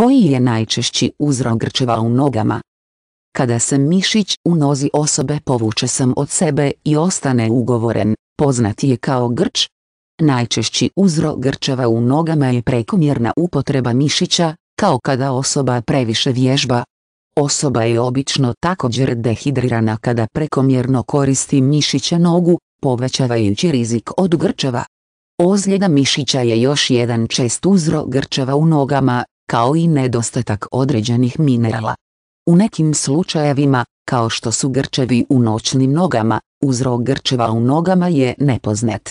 Koji je najčešći uzrok grčeva u nogama? Kada se mišić u nozi osobe povuče sam od sebe i ostane ugovoren, poznati je kao grč. Najčešći uzrok grčeva u nogama je prekomjerna upotreba mišića, kao kada osoba previše vježba. Osoba je obično također dehidrirana kada prekomjerno koristi mišiće nogu, povećavajući rizik od grčeva. Ozljeda mišića je još jedan čest uzrok grčeva u nogama, kao i nedostatak određenih minerala. U nekim slučajevima, kao što su grčevi u noćnim nogama, uzrok grčeva u nogama je nepoznat.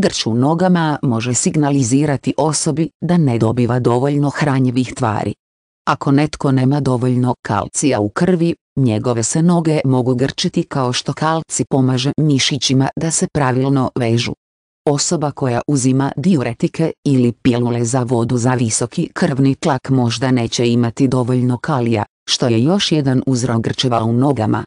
Grč u nogama može signalizirati osobi da ne dobiva dovoljno hranjivih tvari. Ako netko nema dovoljno kalcija u krvi, njegove se noge mogu grčiti kao što kalci pomaže mišićima da se pravilno vežu. Osoba koja uzima diuretike ili pilule za vodu za visoki krvni tlak možda neće imati dovoljno kalija, što je još jedan uzrok grčeva u nogama.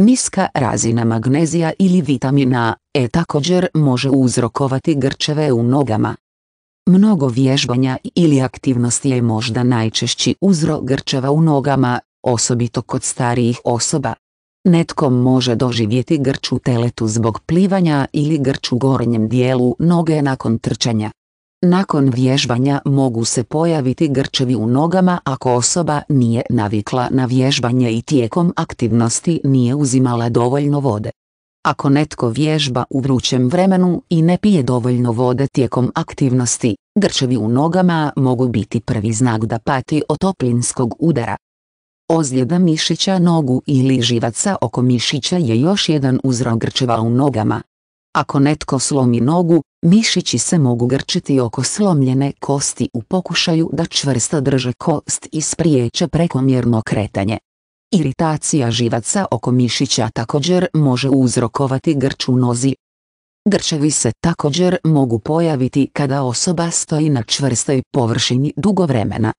Niska razina magnezija ili vitamina e također može uzrokovati grčeve u nogama. Mnogo vježbanja ili aktivnosti je možda najčešći uzrok grčeva u nogama, osobito kod starijih osoba. Netko može doživjeti grč u teletu zbog plivanja ili grč u gornjem dijelu noge nakon trčanja. Nakon vježbanja mogu se pojaviti grčevi u nogama ako osoba nije navikla na vježbanje i tijekom aktivnosti nije uzimala dovoljno vode. Ako netko vježba u vrućem vremenu i ne pije dovoljno vode tijekom aktivnosti, grčevi u nogama mogu biti prvi znak da pati od toplinskog udara. Ozljeda mišića nogu ili živaca oko mišića je još jedan uzrok grčeva u nogama. Ako netko slomi nogu, mišići se mogu grčiti oko slomljene kosti u pokušaju da čvrsto drže kost i spriječe prekomjerno kretanje. Iritacija živaca oko mišića također može uzrokovati grč u nozi. Grčevi se također mogu pojaviti kada osoba stoji na čvrstoj površini dugo vremena.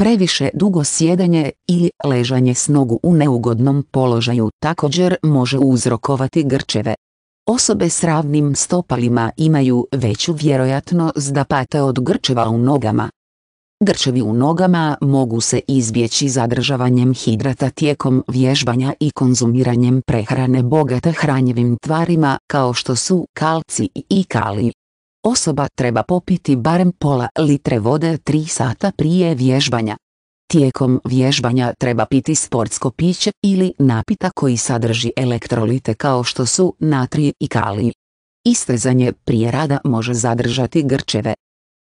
Previše dugo sjedanje ili ležanje s nogu u neugodnom položaju također može uzrokovati grčeve. Osobe s ravnim stopalima imaju veću vjerojatnost da pate od grčeva u nogama. Grčevi u nogama mogu se izbjeći zadržavanjem hidrata tijekom vježbanja i konzumiranjem prehrane bogate hranjivim tvarima kao što su kalci i kali. Osoba treba popiti barem pola litre vode 3 sata prije vježbanja. Tijekom vježbanja treba piti sportsko piće ili napita koji sadrži elektrolite kao što su natrije i kalij. Istezanje prije rada može zadržati grčeve,